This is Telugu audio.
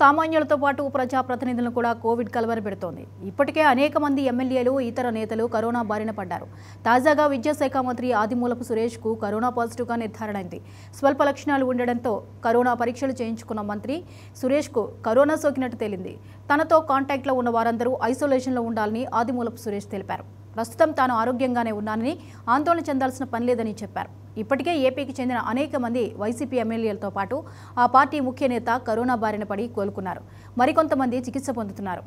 సామాన్యులతో పాటు ప్రజాప్రతినిధులను కూడా కోవిడ్ కలవర పెడుతోంది ఇప్పటికే అనేక మంది ఎమ్మెల్యేలు ఇతర నేతలు కరోనా బారిన పడ్డారు తాజాగా విద్యాశాఖ మంత్రి ఆదిమూలపు సురేష్కు కరోనా పాజిటివ్గా అయింది స్వల్ప లక్షణాలు ఉండడంతో కరోనా పరీక్షలు చేయించుకున్న మంత్రి సురేష్కు కరోనా సోకినట్టు తేలింది తనతో కాంటాక్ట్లో ఉన్న వారందరూ ఐసోలేషన్లో ఉండాలని ఆదిమూలపు సురేష్ తెలిపారు ప్రస్తుతం తాను ఆరోగ్యంగానే ఉన్నానని ఆందోళన చెందాల్సిన పనిలేదని చెప్పారు ఇప్పటికే ఏపీకి చెందిన అనేక మంది వైసీపీ ఎమ్మెల్యేలతో పాటు ఆ పార్టీ ముఖ్య నేత కరోనా బారిన పడి కోలుకున్నారు మరికొంతమంది చికిత్స పొందుతున్నారు